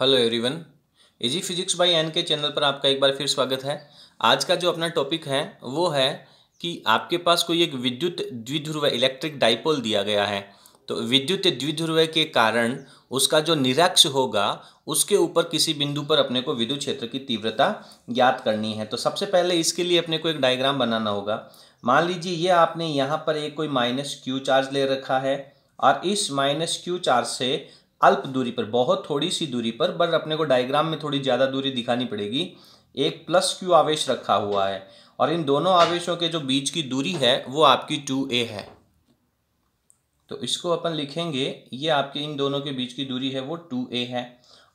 hello everyone easy physics by N K channel पर आपका एक बार फिर स्वागत है आज का जो अपना टॉपिक है वो है कि आपके पास कोई एक विद्युत द्विध्रुव इलेक्ट्रिक डाइपोल दिया गया है तो विद्युत द्विध्रुव के कारण उसका जो निरक्ष होगा उसके ऊपर किसी बिंदु पर अपने को विद्युत क्षेत्र की तीव्रता ज्ञात करनी है तो सबसे पहले इसके लिए अपने को एक डायग्राम बनाना होगा मान लीजिए ये आपने यहाँ पर एक कोई माइनस क्यू चार्ज ले रखा है और इस माइनस क्यू चार्ज से अल्प दूरी पर बहुत थोड़ी सी दूरी पर बट अपने को डायग्राम में थोड़ी ज़्यादा दूरी दिखानी पड़ेगी एक प्लस क्यू आवेश रखा हुआ है और इन दोनों आवेशों के जो बीच की दूरी है वो आपकी टू ए है तो इसको अपन लिखेंगे ये आपके इन दोनों के बीच की दूरी है वो टू ए है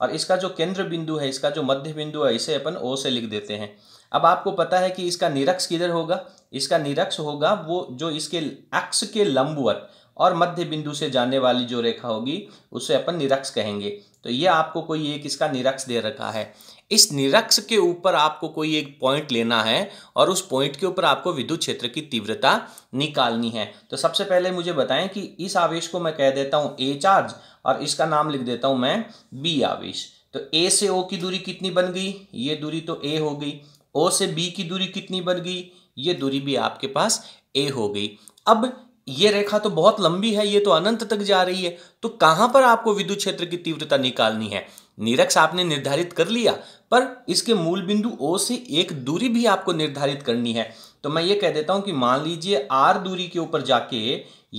और इसका जो केंद्र बिंदु है इसका जो मध्य बिंदु है इसे अपन ओ से लिख देते हैं अब आपको पता है कि इसका निरक्ष किधर होगा इसका निरक्ष होगा वो जो इसके एक्स के लंबवत और मध्य बिंदु से जाने वाली जो रेखा होगी उसे अपन निरक्ष कहेंगे तो ये आपको कोई एक इसका निरक्ष दे रखा है इस निरक्ष के ऊपर आपको कोई एक पॉइंट लेना है और उस पॉइंट के ऊपर आपको विद्युत क्षेत्र की तीव्रता निकालनी है तो सबसे पहले मुझे बताएं कि इस आवेश को मैं कह देता हूँ ए चार्ज और इसका नाम लिख देता हूँ मैं बी आवेश तो ए से ओ की दूरी कितनी बन गई ये दूरी तो ए हो गई ओ से बी की दूरी कितनी बन गई ये दूरी भी आपके पास ए हो गई अब ये रेखा तो बहुत लंबी है ये तो अनंत तक जा रही है तो कहां पर आपको विद्युत क्षेत्र की तीव्रता निकालनी है निरक्ष आपने निर्धारित कर लिया पर इसके मूल बिंदु ओ से एक दूरी भी आपको निर्धारित करनी है तो मैं ये कह देता हूं कि मान लीजिए आर दूरी के ऊपर जाके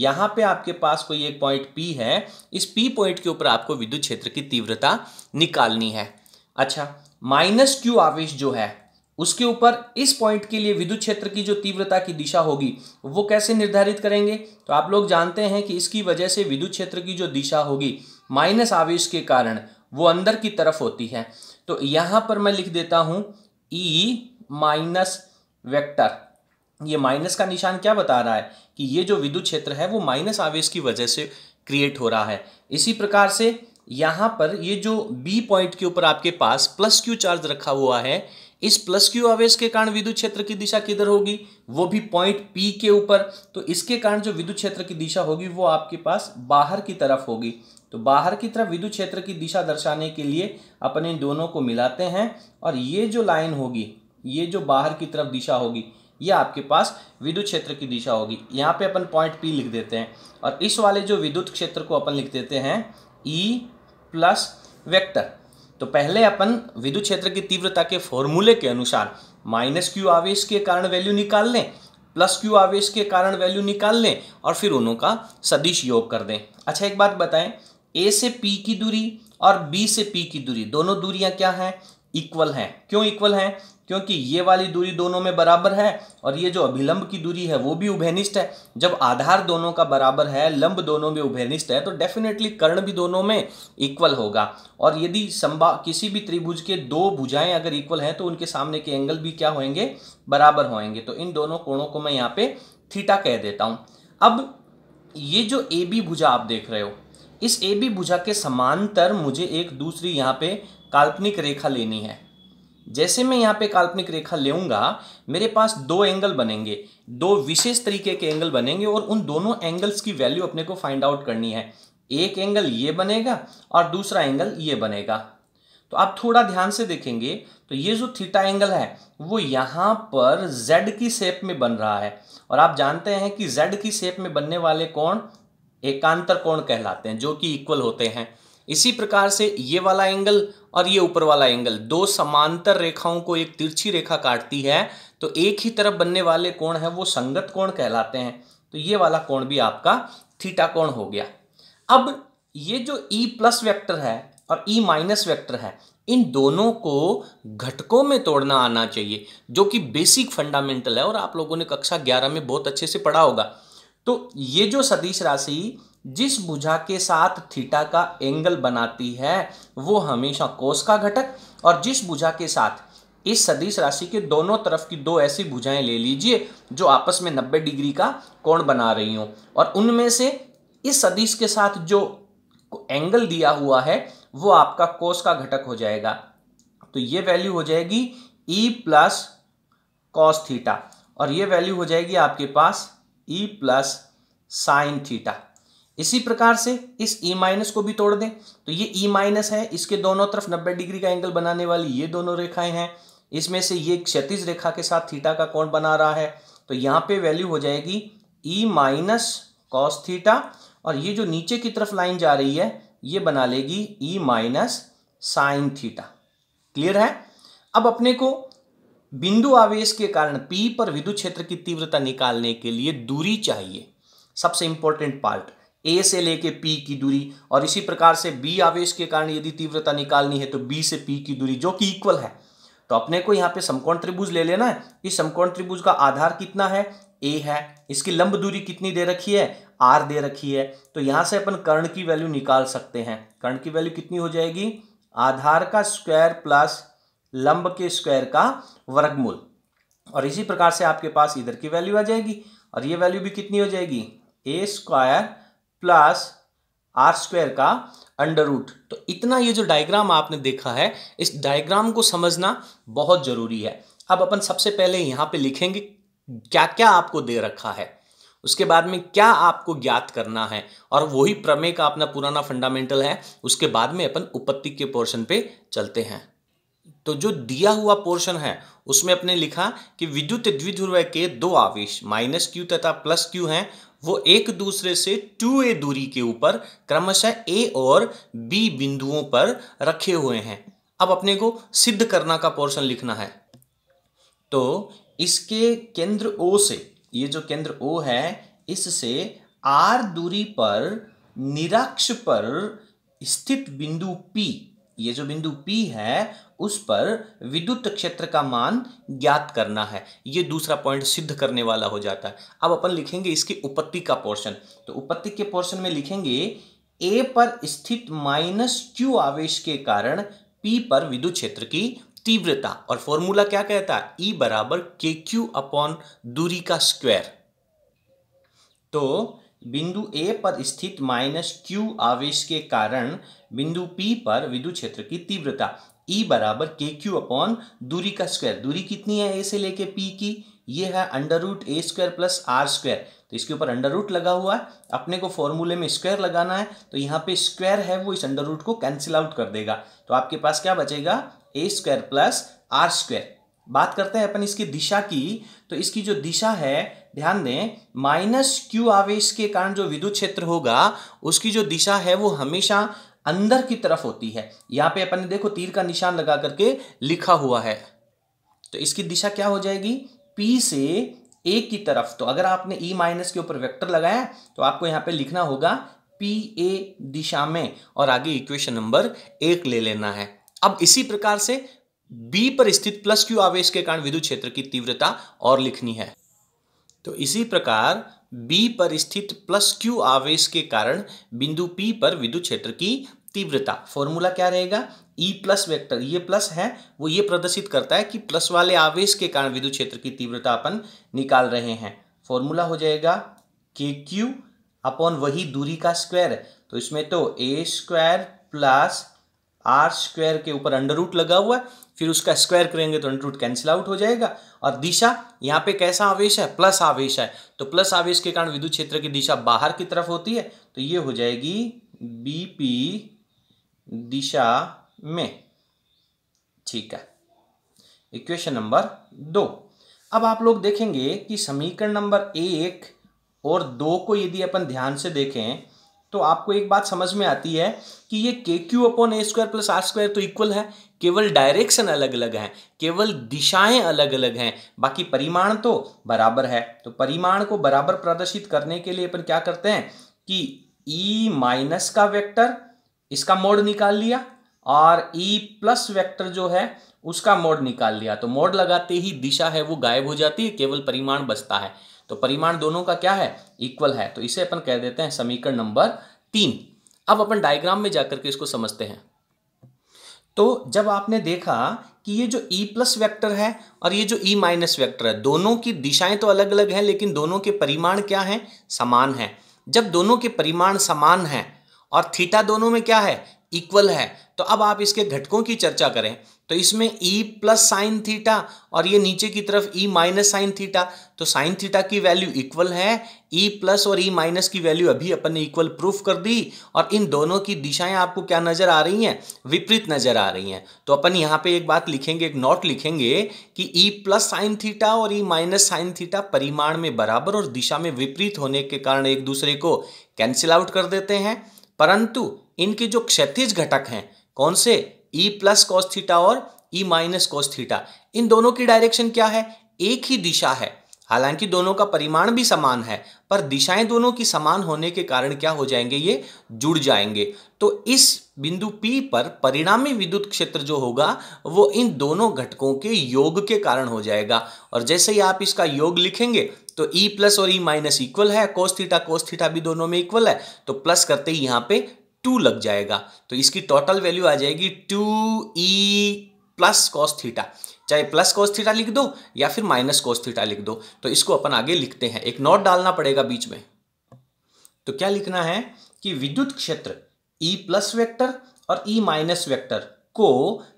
यहां पे आपके पास कोई एक पॉइंट पी है इस पी पॉइंट के ऊपर आपको विद्युत क्षेत्र की तीव्रता निकालनी है अच्छा माइनस क्यू आवेश जो है उसके ऊपर इस पॉइंट के लिए विद्युत क्षेत्र की जो तीव्रता की दिशा होगी वो कैसे निर्धारित करेंगे तो आप लोग जानते हैं कि इसकी वजह से विद्युत क्षेत्र की जो दिशा होगी माइनस आवेश के कारण वो अंदर की तरफ होती है तो यहाँ पर मैं लिख देता हूं ई माइनस वेक्टर ये माइनस का निशान क्या बता रहा है कि ये जो विद्युत क्षेत्र है वो माइनस आवेश की वजह से क्रिएट हो रहा है इसी प्रकार से यहां पर ये जो बी पॉइंट के ऊपर आपके पास प्लस क्यू चार्ज रखा हुआ है इस प्लस क्यू आवेश के कारण विद्युत क्षेत्र की दिशा किधर होगी वो भी पॉइंट पी के ऊपर तो इसके कारण जो विद्युत क्षेत्र की दिशा होगी वो आपके पास बाहर की तरफ होगी तो बाहर की तरफ विद्युत क्षेत्र की दिशा दर्शाने के लिए अपने दोनों को मिलाते हैं और ये जो लाइन होगी ये जो बाहर की तरफ दिशा होगी ये आपके पास विद्युत क्षेत्र की दिशा होगी यहाँ पे अपन पॉइंट पी लिख देते हैं और इस वाले जो विद्युत क्षेत्र को अपन लिख देते हैं ई प्लस वेक्टर तो पहले अपन विद्युत क्षेत्र की तीव्रता के फॉर्मूले के अनुसार माइनस क्यू आवेश के कारण वैल्यू निकाल लें प्लस क्यू आवेश के कारण वैल्यू निकाल लें और फिर उन्हों का सदिश योग कर दें अच्छा एक बात बताएं ए से पी की दूरी और बी से पी की दूरी दोनों दूरियां क्या हैं इक्वल हैं क्यों इक्वल हैं क्योंकि ये वाली दूरी दोनों में बराबर है और ये जो अभिलंब की दूरी है वो भी उभयनिष्ठ है जब आधार दोनों का बराबर है लंब दोनों में उभयनिष्ठ है तो डेफिनेटली कर्ण भी दोनों में इक्वल होगा और यदि संभा किसी भी त्रिभुज के दो भुजाएं अगर इक्वल हैं तो उनके सामने के एंगल भी क्या होंगे बराबर होंगे तो इन दोनों कोणों को मैं यहाँ पे थीटा कह देता हूँ अब ये जो ए बी भुजा आप देख रहे हो इस ए बी भुजा के समांतर मुझे एक दूसरी यहाँ पे काल्पनिक रेखा लेनी है जैसे मैं यहाँ पे काल्पनिक रेखा लेऊंगा मेरे पास दो एंगल बनेंगे दो विशेष तरीके के एंगल बनेंगे और उन दोनों एंगल्स की वैल्यू अपने को फाइंड आउट करनी है एक एंगल ये बनेगा और दूसरा एंगल ये बनेगा तो आप थोड़ा ध्यान से देखेंगे तो ये जो थीटा एंगल है वो यहाँ पर जेड की शेप में बन रहा है और आप जानते हैं कि जेड की शेप में बनने वाले कोण एकांतर कोण कहलाते हैं जो कि इक्वल होते हैं इसी प्रकार से ये वाला एंगल और ये ऊपर वाला एंगल दो समांतर रेखाओं को एक तिरछी रेखा काटती है तो एक ही तरफ बनने वाले कोण है वो संगत कोण कहलाते हैं तो ये वाला कोण भी आपका थीटा कोण हो गया अब ये जो ई प्लस वैक्टर है और ई माइनस वैक्टर है इन दोनों को घटकों में तोड़ना आना चाहिए जो कि बेसिक फंडामेंटल है और आप लोगों ने कक्षा ग्यारह में बहुत अच्छे से पढ़ा होगा तो ये जो सदीश राशि जिस भुजा के साथ थीटा का एंगल बनाती है वो हमेशा कोस का घटक और जिस भुजा के साथ इस सदिश राशि के दोनों तरफ की दो ऐसी भुजाएं ले लीजिए जो आपस में 90 डिग्री का कोण बना रही हों और उनमें से इस सदिश के साथ जो एंगल दिया हुआ है वो आपका कोस का घटक हो जाएगा तो ये वैल्यू हो जाएगी ई प्लस कॉस थीटा और ये वैल्यू हो जाएगी आपके पास ई प्लस साइन थीटा इसी प्रकार से इस ई e माइनस को भी तोड़ दें तो ये ई e माइनस है इसके दोनों तरफ 90 डिग्री का एंगल बनाने वाली ये दोनों रेखाएं हैं इसमें से ये क्षतिज रेखा के साथ थीटा का कोण बना रहा है तो यहाँ पे वैल्यू हो जाएगी ई माइनस कॉस थीटा और ये जो नीचे की तरफ लाइन जा रही है ये बना लेगी E minus sine theta clear है अब अपने को बिंदु आवेश के कारण पी पर विद्युत क्षेत्र की तीव्रता निकालने के लिए दूरी चाहिए सबसे इंपॉर्टेंट पार्ट ए से लेके पी की दूरी और इसी प्रकार से बी आवेश के कारण यदि तीव्रता निकालनी है तो बी से पी की दूरी जो कि इक्वल है तो अपने को यहाँ पे समकोण त्रिभुज ले लेना है इस समकोण त्रिभुज का आधार कितना है ए है इसकी लंब दूरी कितनी दे रखी है आर दे रखी है तो यहाँ से अपन कर्ण की वैल्यू निकाल सकते हैं कर्ण की वैल्यू कितनी हो जाएगी आधार का स्क्वायर प्लस लंब के स्क्वायर का वर्गमूल और इसी प्रकार से आपके पास इधर की वैल्यू आ जाएगी और ये वैल्यू भी कितनी हो जाएगी A square plus R square का अंडर रूट तो इतना ये जो डायग्राम आपने देखा है इस डायग्राम को समझना बहुत ज़रूरी है अब अपन सबसे पहले यहां पे लिखेंगे क्या क्या आपको दे रखा है उसके बाद में क्या आपको ज्ञात करना है और वही प्रमेय का अपना पुराना फंडामेंटल है उसके बाद में अपन उपत्ति के पोर्शन पे चलते हैं तो जो दिया हुआ पोर्शन है उसमें अपने लिखा कि विद्युत द्विध्रुव के दो आवेश माइनस क्यू तथा प्लस क्यू हैं वो एक दूसरे से टू ए दूरी के ऊपर क्रमशः ए और बी बिंदुओं पर रखे हुए हैं अब अपने को सिद्ध करना का पोर्शन लिखना है तो इसके केंद्र ओ से ये जो केंद्र ओ है इससे आर दूरी पर निराक्ष पर स्थित बिंदु पी ये जो बिंदु P है उस पर विद्युत क्षेत्र का मान ज्ञात करना है ये दूसरा पॉइंट सिद्ध करने वाला हो जाता है अब अपन लिखेंगे इसकी उपत्ति का पोर्शन तो उपत्ति के पोर्शन में लिखेंगे A पर स्थित माइनस क्यू आवेश के कारण पी पर विद्युत क्षेत्र की तीव्रता और फॉर्मूला क्या कहता है ई e बराबर के क्यू अपॉन दूरी का स्क्वायर तो बिंदु ए पर स्थित माइनस क्यू आवेश के कारण बिंदु P पर विद्युत क्षेत्र की तीव्रता E बराबर के क्यू अपॉन दूरी का स्क्वायर दूरी कितनी है ए से लेके P की ये है under root A square plus R square तो इसके ऊपर अंडर रूट लगा हुआ है अपने को फॉर्मूले में स्क्वायर लगाना है तो यहाँ पे स्क्वायर है वो इस अंडर रूट को कैंसिल आउट कर देगा तो आपके पास क्या बचेगा A square plus R square बात करते हैं अपन इसकी दिशा की तो इसकी जो दिशा है ध्यान दें माइनस क्यू आवेश के कारण जो विद्युत क्षेत्र होगा उसकी जो दिशा है वो हमेशा अंदर की तरफ होती है यहाँ पे अपन ने देखो तीर का निशान लगा करके लिखा हुआ है तो इसकी दिशा क्या हो जाएगी पी से ए की तरफ तो अगर आपने ई e माइनस के ऊपर वेक्टर लगाया तो आपको यहाँ पे लिखना होगा पी ए दिशा में और आगे इक्वेशन नंबर एक ले लेना है अब इसी प्रकार से बी पर स्थित प्लस क्यू आवेश के कारण विद्युत क्षेत्र की तीव्रता और लिखनी है तो इसी प्रकार बी पर स्थित प्लस क्यू आवेश के कारण बिंदु पी पर विद्युत क्षेत्र की तीव्रता फॉर्मूला क्या रहेगा ई प्लस वेक्टर ये प्लस है वो ये प्रदर्शित करता है कि प्लस वाले आवेश के कारण विद्युत क्षेत्र की तीव्रता अपन निकाल रहे हैं फॉर्मूला हो जाएगा के क्यू अपॉन वही दूरी का स्क्वायर तो इसमें तो A square plus R square के ऊपर अंडर रूट लगा हुआ है फिर उसका स्क्वायर करेंगे तो अंडर रूट कैंसिल आउट हो जाएगा और दिशा यहाँ पे कैसा आवेश है प्लस आवेश है तो प्लस आवेश के कारण विद्युत क्षेत्र की दिशा बाहर की तरफ होती है तो ये हो जाएगी बी दिशा में ठीक है इक्वेशन नंबर दो अब आप लोग देखेंगे कि समीकरण नंबर एक और दो को यदि अपन ध्यान से देखें तो आपको एक बात समझ में आती है कि ये K Q upon A square plus R square तो इक्वल है केवल डायरेक्शन अलग अलग हैं केवल दिशाएं अलग अलग हैं बाकी परिमाण तो बराबर है तो परिमाण को बराबर प्रदर्शित करने के लिए अपन क्या करते हैं कि ई e माइनस का वेक्टर इसका मोड निकाल लिया और ई प्लस वेक्टर जो है उसका मोड निकाल लिया तो मोड लगाते ही दिशा है वो गायब हो जाती है केवल परिमाण बचता है तो परिमाण दोनों का क्या है इक्वल है तो इसे अपन कह देते हैं समीकरण नंबर तीन अब अपन डायग्राम में जाकर के इसको समझते हैं तो जब आपने देखा कि ये जो e प्लस वैक्टर है और ये जो e माइनस वैक्टर है दोनों की दिशाएं तो अलग अलग हैं लेकिन दोनों के परिमाण क्या हैं समान हैं जब दोनों के परिमाण समान हैं और थीटा दोनों में क्या है इक्वल है तो अब आप इसके घटकों की चर्चा करें तो इसमें ई प्लस साइन थीटा और ये नीचे की तरफ ई माइनस साइन थीटा तो साइन थीटा की वैल्यू इक्वल है ई e प्लस और ई e माइनस की वैल्यू अभी अपन ने इक्वल प्रूफ कर दी और इन दोनों की दिशाएं आपको क्या नज़र आ रही हैं विपरीत नज़र आ रही हैं तो अपन यहां पे एक बात लिखेंगे एक नोट लिखेंगे कि ई प्लस साइन थीटा और ई माइनस साइन थीटा परिमाण में बराबर और दिशा में विपरीत होने के कारण एक दूसरे को कैंसिल आउट कर देते हैं परंतु इनके जो क्षतिज घटक हैं कौन से ई प्लस कॉस थीटा और ई माइनस कॉस थीटा इन दोनों की डायरेक्शन क्या है एक ही दिशा है हालांकि दोनों का परिमाण भी समान है पर दिशाएं दोनों की समान होने के कारण क्या हो जाएंगे ये जुड़ जाएंगे तो इस बिंदु P पर परिणामी विद्युत क्षेत्र जो होगा वो इन दोनों घटकों के योग के कारण हो जाएगा और जैसे ही आप इसका योग लिखेंगे तो E प्लस और E माइनस इक्वल है कोस थीटा कोस थीटा भी दोनों में इक्वल है तो प्लस करते ही यहाँ पे टू लग जाएगा तो इसकी टोटल वैल्यू आ जाएगी two E plus cos theta चाहे प्लस कॉस थीटा लिख दो या फिर माइनस कॉस थीटा लिख दो तो इसको अपन आगे लिखते हैं एक नोट डालना पड़ेगा बीच में तो क्या लिखना है कि विद्युत क्षेत्र ई प्लस वेक्टर और ई माइनस वेक्टर को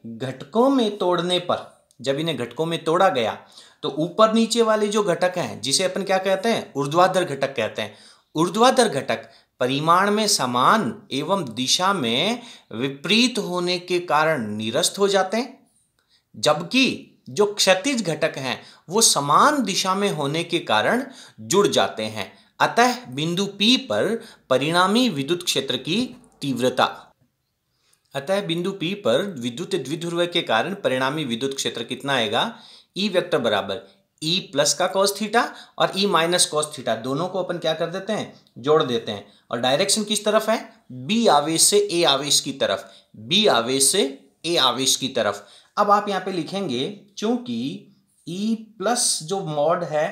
घटकों में तोड़ने पर जब इन्हें घटकों में तोड़ा गया तो ऊपर नीचे वाले जो घटक हैं जिसे अपन क्या कहते हैं ऊर्ध्वाधर घटक कहते हैं ऊर्ध्वाधर घटक परिमाण में समान एवं दिशा में विपरीत होने के कारण निरस्त हो जाते हैं जबकि जो क्षतिज घटक हैं वो समान दिशा में होने के कारण जुड़ जाते हैं अतः बिंदु P पर परिणामी विद्युत क्षेत्र की तीव्रता अतः बिंदु P पर विद्युत द्विध्रुव के कारण परिणामी विद्युत क्षेत्र कितना आएगा ई e वेक्टर बराबर e प्लस का कॉस थीटा और ई माइनस कॉस थीटा दोनों को अपन क्या कर देते हैं जोड़ देते हैं और डायरेक्शन किस तरफ है b आवेश से a आवेश की तरफ b आवेश से a आवेश की तरफ अब आप यहां पे लिखेंगे क्योंकि e प्लस जो मॉड है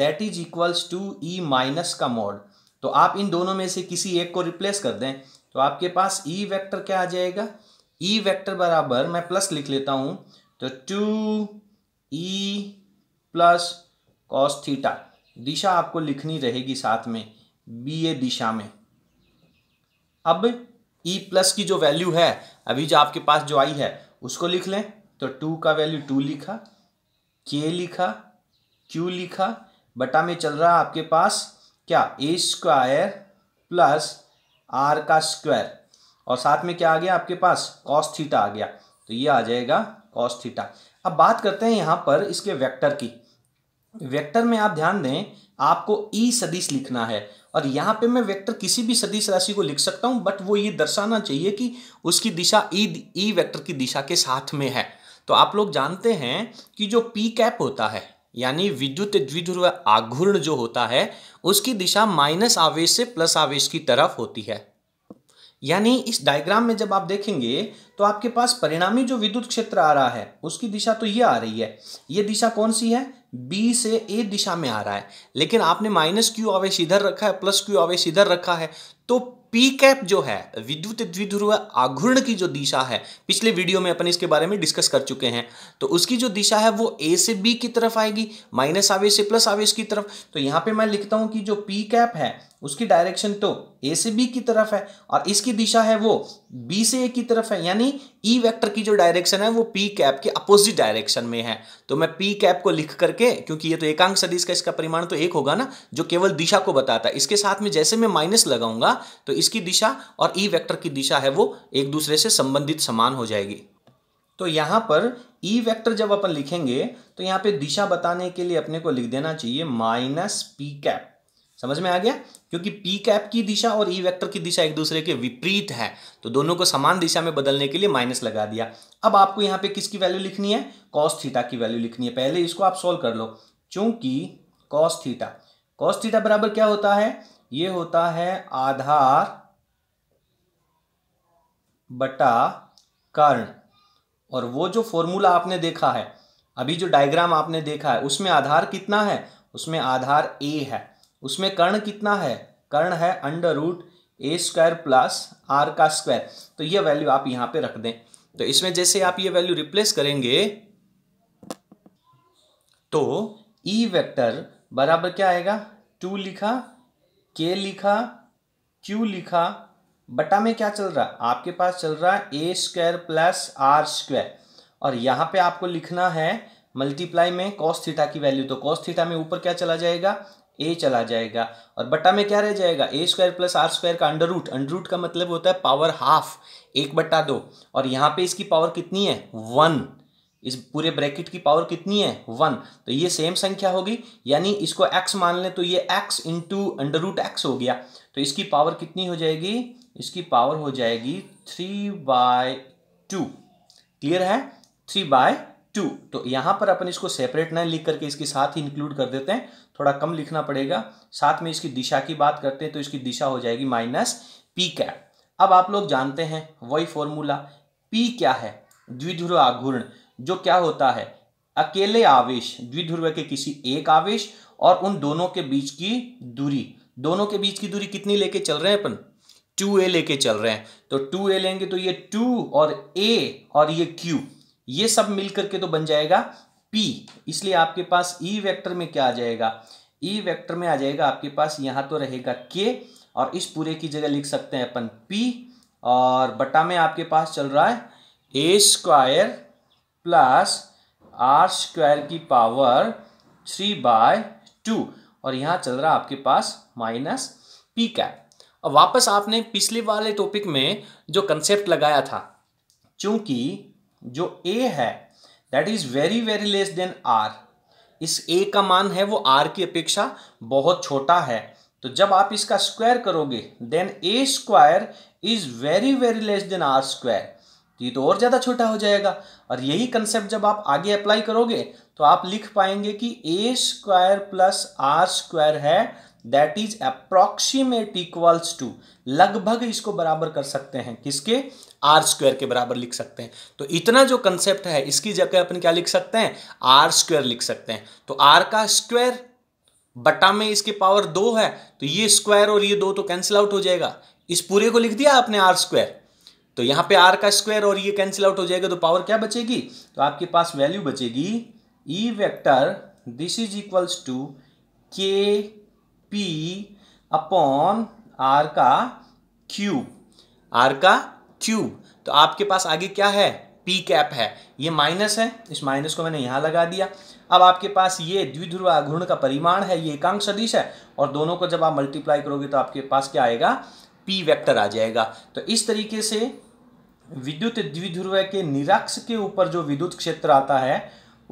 that is equals to E minus का मॉड तो आप इन दोनों में से किसी एक को रिप्लेस कर दें तो आपके पास ई e वेक्टर क्या आ जाएगा ई e वेक्टर बराबर मैं प्लस लिख लेता हूं तो two E e plus cos theta दिशा आपको लिखनी रहेगी साथ में बी ए दिशा में अब ई e प्लस की जो वैल्यू है अभी जो आपके पास जो आई है उसको लिख लें तो टू का वैल्यू टू लिखा के लिखा क्यू लिखा बटा में चल रहा आपके पास क्या ए स्क्वायर प्लस आर का स्क्वायर और साथ में क्या आ गया आपके पास कॉस थीटा आ गया तो ये आ जाएगा कॉस थीटा अब बात करते हैं यहाँ पर इसके वेक्टर की वेक्टर में आप ध्यान दें आपको ई e सदिश लिखना है और यहाँ पे मैं वेक्टर किसी भी सदिश राशि को लिख सकता हूँ बट वो ये दर्शाना चाहिए कि उसकी दिशा E e, E e vector की दिशा के साथ में है तो आप लोग जानते हैं कि जो पी कैप होता है यानी विद्युत द्विध्रुव आघूर्ण जो होता है उसकी दिशा माइनस आवेश से प्लस आवेश की तरफ होती है यानी इस डायग्राम में जब आप देखेंगे तो आपके पास परिणामी जो विद्युत क्षेत्र आ रहा है उसकी दिशा तो ये आ रही है ये दिशा कौन सी है बी से ए दिशा में आ रहा है लेकिन आपने माइनस क्यू आवेश इधर रखा है प्लस क्यू आवेश इधर रखा है तो पी कैप जो है विद्युत द्विध्रुव आघूर्ण की जो दिशा है पिछले वीडियो में अपन इसके बारे में डिस्कस कर चुके हैं तो उसकी जो दिशा है वो ए से बी की तरफ आएगी माइनस आवेश से प्लस आवेश की तरफ तो यहाँ पे मैं लिखता हूँ कि जो पी कैप है उसकी डायरेक्शन तो ए से बी की तरफ है और इसकी दिशा है वो बी से ए की तरफ है यानी ई e वेक्टर की जो डायरेक्शन है वो पी कैप के अपोजिट डायरेक्शन में है तो मैं पी कैप को लिख करके क्योंकि ये तो एकांक सदिश का इसका परिमाण तो एक होगा ना जो केवल दिशा को बताता है इसके साथ में जैसे मैं माइनस लगाऊंगा तो इसकी दिशा और ई e वैक्टर की दिशा है वो एक दूसरे से संबंधित समान हो जाएगी तो यहां पर ई e वैक्टर जब अपन लिखेंगे तो यहां पर दिशा बताने के लिए अपने को लिख देना चाहिए माइनस पी कैप समझ में आ गया क्योंकि पी कैप की दिशा और ई e वेक्टर की दिशा एक दूसरे के विपरीत है तो दोनों को समान दिशा में बदलने के लिए माइनस लगा दिया अब आपको यहां पे किसकी वैल्यू लिखनी है कॉस थीटा की वैल्यू लिखनी है पहले इसको आप सॉल्व कर लो क्योंकि कॉस थीटा कॉस थीटा बराबर क्या होता है ये होता है आधार बटा कर्ण और वो जो फॉर्मूला आपने देखा है अभी जो डायग्राम आपने देखा है उसमें आधार कितना है उसमें आधार ए है उसमें कर्ण कितना है कर्ण है under root A square plus R का स्क्वायर तो ये वैल्यू आप यहां पे रख दें तो इसमें जैसे आप ये वैल्यू रिप्लेस करेंगे तो ई e वेक्टर बराबर क्या आएगा टू लिखा के लिखा क्यू लिखा बटा में क्या चल रहा है आपके पास चल रहा है A square plus R square और यहाँ पे आपको लिखना है मल्टीप्लाई में कॉस थीटा की वैल्यू तो कॉस थीटा में ऊपर क्या चला जाएगा ए चला जाएगा और बट्टा में क्या रह जाएगा A square plus R square का अंडर रूट अंडर रूट का मतलब होता है पावर हाफ एक बट्टा दो और यहाँ पे इसकी पावर कितनी है वन इस पूरे ब्रैकेट की पावर कितनी है वन तो ये सेम संख्या होगी यानी इसको एक्स मान लें तो ये X into under root X हो गया तो इसकी पावर कितनी हो जाएगी इसकी पावर हो जाएगी थ्री बाय टू क्लियर है थ्री बाय टू तो यहाँ पर अपन इसको सेपरेट ना लिख करके इसके साथ ही इंक्लूड कर देते हैं थोड़ा कम लिखना पड़ेगा साथ में इसकी दिशा की बात करते हैं तो इसकी दिशा हो जाएगी माइनस पी कैप अब आप लोग जानते हैं वही फॉर्मूला पी क्या है द्विध्रुव आघूर्ण जो क्या होता है अकेले आवेश द्विध्रुव के किसी एक आवेश और उन दोनों के बीच की दूरी दोनों के बीच की दूरी कितनी लेके चल रहे हैं अपन टू ए लेके चल रहे हैं तो टू ए लेंगे तो ये टू और ए और ये क्यू ये सब मिलकर के तो बन जाएगा पी इसलिए आपके पास ई e वेक्टर में क्या आ जाएगा ई e वेक्टर में आ जाएगा आपके पास यहाँ तो रहेगा के और इस पूरे की जगह लिख सकते हैं अपन पी और बटा में आपके पास चल रहा है A square plus R square की पावर थ्री बाय टू और यहाँ चल रहा आपके पास माइनस पी कैप और वापस आपने पिछले वाले टॉपिक में जो कंसेप्ट लगाया था क्योंकि जो ए है that is very very less than R इस ए का मान है वो आर की अपेक्षा बहुत छोटा है तो जब आप इसका स्क्वायर करोगे then A square is very very less than R square ये तो और ज़्यादा छोटा हो जाएगा और यही कंसेप्ट जब आप आगे अप्लाई करोगे तो आप लिख पाएंगे कि A square plus R square है that is approximate equals to लगभग इसको बराबर कर सकते हैं किसके आर स्क्वायर के बराबर लिख सकते हैं तो इतना जो कंसेप्ट है इसकी जगह अपन क्या लिख सकते हैं आर स्क्वायर लिख सकते हैं तो आर का स्क्वायर बटा में इसके पावर दो है तो ये स्क्वायर और ये दो तो कैंसिल आउट हो जाएगा इस पूरे को लिख दिया आपने आर स्क्वायर तो यहां पे आर का स्क्वायर और ये कैंसिल आउट हो जाएगा तो पावर क्या बचेगी तो आपके पास वैल्यू बचेगी E vector this is equals to K P upon R का क्यूब आर का ट्यूब तो आपके पास आगे क्या है पी कैप है ये माइनस है इस माइनस को मैंने यहाँ लगा दिया अब आपके पास ये द्विध्रुव आघूर्ण का परिमाण है ये एकांक सदिश है और दोनों को जब आप मल्टीप्लाई करोगे तो आपके पास क्या आएगा पी वेक्टर आ जाएगा तो इस तरीके से विद्युत द्विध्रुव के निरक्ष के ऊपर जो विद्युत क्षेत्र आता है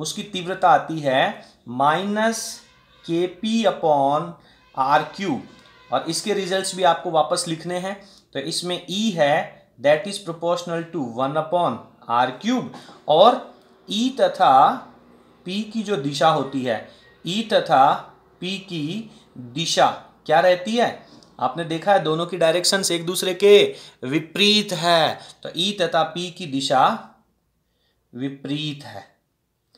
उसकी तीव्रता आती है minus K P upon R Q और इसके रिजल्ट्स भी आपको वापस लिखने हैं तो इसमें ई e है that is proportional to one upon R cube और ई e तथा पी की जो दिशा होती है ई e तथा पी की दिशा क्या रहती है आपने देखा है दोनों की डायरेक्शन एक दूसरे के विपरीत है तो ई e तथा पी की दिशा विपरीत है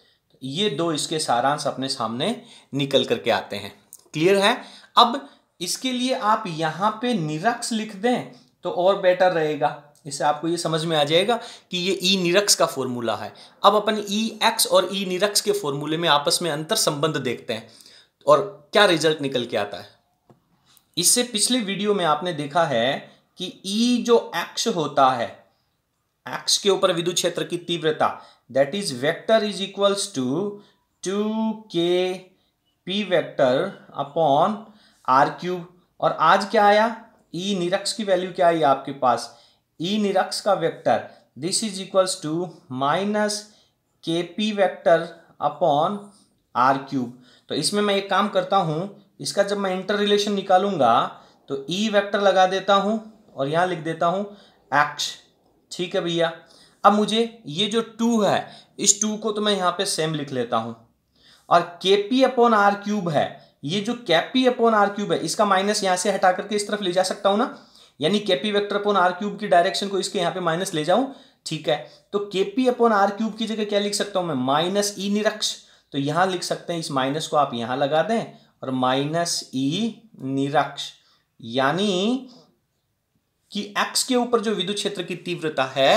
तो ये दो इसके सारांश अपने सामने निकल करके आते हैं क्लियर है अब इसके लिए आप यहां पे निरक्ष लिख दें तो और बेटर रहेगा इससे आपको ये समझ में आ जाएगा कि ये ई निरक्स का फॉर्मूला है अब अपन ई एक्स और ई निरक्स के फॉर्मूले में आपस में अंतर संबंध देखते हैं और क्या रिजल्ट निकल के आता है इससे पिछले वीडियो में आपने देखा है कि ई e जो एक्स होता है एक्स के ऊपर विद्युत क्षेत्र की तीव्रता that is vector is equals to two K P vector upon R cube और आज क्या आया ई निरक्ष की वैल्यू क्या आई आपके पास ई e निरक्ष का vector this is equals to minus K P vector upon R cube तो इसमें मैं एक काम करता हूँ इसका जब मैं इंटर रिलेशन निकालूंगा तो ई e वेक्टर लगा देता हूँ और यहाँ लिख देता हूँ एक्स ठीक है भैया अब मुझे ये जो टू है इस टू को तो मैं यहाँ पे सेम लिख लेता हूँ और के पी अपॉन आर क्यूब है ये जो कैपी अपॉन आर क्यूब है इसका माइनस यहाँ से हटा करके इस तरफ ले जा सकता हूँ ना यानी K P vector upon R cube की डायरेक्शन को इसके यहाँ पे माइनस ले जाऊं ठीक है तो के पी अपॉन आर क्यूब की जगह क्या लिख सकता हूं मैं माइनस ई e निरक्ष तो यहां लिख सकते हैं इस माइनस को आप यहां लगा दें और माइनस ई e निरक्ष यानी कि एक्स के ऊपर जो विद्युत क्षेत्र की तीव्रता है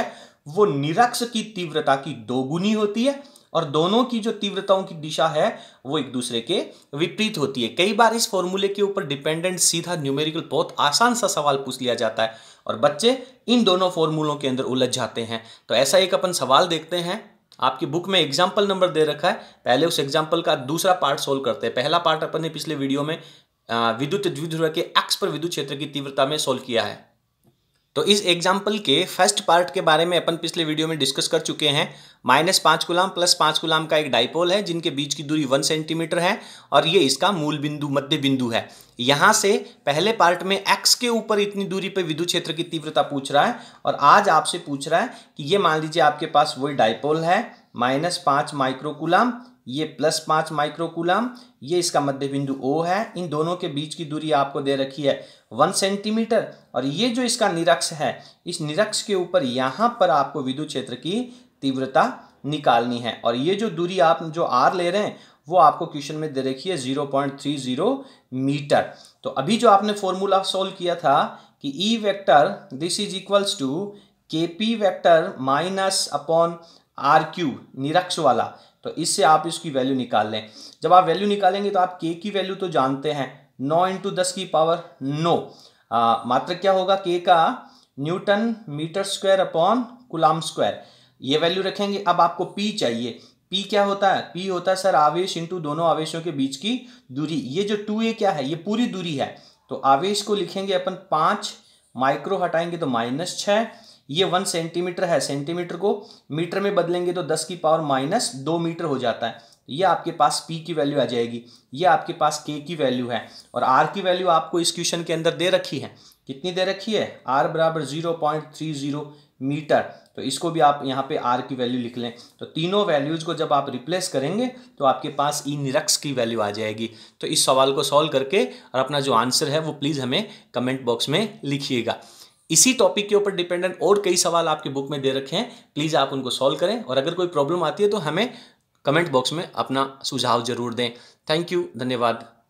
वो निरक्ष की तीव्रता की दोगुनी होती है और दोनों की जो तीव्रताओं की दिशा है वो एक दूसरे के विपरीत होती है कई बार इस फॉर्मूले के ऊपर डिपेंडेंट सीधा न्यूमेरिकल बहुत आसान सा सवाल पूछ लिया जाता है और बच्चे इन दोनों फॉर्मूलों के अंदर उलझ जाते हैं तो ऐसा एक अपन सवाल देखते हैं आपकी बुक में एग्जाम्पल नंबर दे रखा है पहले उस एग्जाम्पल का दूसरा पार्ट सोल्व करते हैं पहला पार्ट अपन ने पिछले वीडियो में विद्युत द्विध्रुव के एक्स पर विद्युत क्षेत्र की तीव्रता में सोल्व किया है तो इस एग्जाम्पल के फर्स्ट पार्ट के बारे में अपन पिछले वीडियो में डिस्कस कर चुके हैं माइनस पाँच गुलाम प्लस पाँच गुलाम का एक डाइपोल है जिनके बीच की दूरी वन सेंटीमीटर है और ये इसका मूल बिंदु मध्य बिंदु है यहाँ से पहले पार्ट में एक्स के ऊपर इतनी दूरी पर विद्युत क्षेत्र की तीव्रता पूछ रहा है और आज आपसे पूछ रहा है कि ये मान लीजिए आपके पास वही डाइपोल है माइनस पाँच माइक्रोकुलाम ये प्लस पाँच माइक्रोकूलम ये इसका मध्य बिंदु ओ है इन दोनों के बीच की दूरी आपको दे रखी है वन सेंटीमीटर और ये जो इसका निरक्ष है इस निरक्ष के ऊपर यहाँ पर आपको विद्युत क्षेत्र की तीव्रता निकालनी है और ये जो दूरी आप जो आर ले रहे हैं वो आपको क्वेश्चन में दे रखी है zero point three zero metre तो अभी जो आपने फॉर्मूला सोल्व किया था कि E vector this is equals to K P vector minus upon R Q निरक्ष वाला तो इससे आप इसकी वैल्यू निकाल लें जब आप वैल्यू निकालेंगे तो आप के की वैल्यू तो जानते हैं नौ इंटू दस की पावर नो आ, मात्र क्या होगा के का newton metre square upon coulomb square ये वैल्यू रखेंगे अब आपको पी चाहिए पी क्या होता है पी होता है सर आवेश इंटू दोनों आवेशों के बीच की दूरी ये जो टू ए क्या है ये पूरी दूरी है तो आवेश को लिखेंगे अपन पाँच माइक्रो हटाएंगे तो माइनस छः ये वन सेंटीमीटर है सेंटीमीटर को मीटर में बदलेंगे तो दस की पावर माइनस दो मीटर हो जाता है ये आपके पास पी की वैल्यू आ जाएगी ये आपके पास के की वैल्यू है और आर की वैल्यू आपको इस क्वेश्चन के अंदर दे रखी है कितनी दे रखी है आर बराबर zero point three zero metre तो इसको भी आप यहाँ पे आर की वैल्यू लिख लें तो तीनों वैल्यूज़ को जब आप रिप्लेस करेंगे तो आपके पास ई e निरक्स की वैल्यू आ जाएगी तो इस सवाल को सॉल्व करके और अपना जो आंसर है वो प्लीज़ हमें कमेंट बॉक्स में लिखिएगा इसी टॉपिक के ऊपर डिपेंडेंट और कई सवाल आपके बुक में दे रखे हैं प्लीज़ आप उनको सॉल्व करें और अगर कोई प्रॉब्लम आती है तो हमें कमेंट बॉक्स में अपना सुझाव जरूर दें थैंक यू धन्यवाद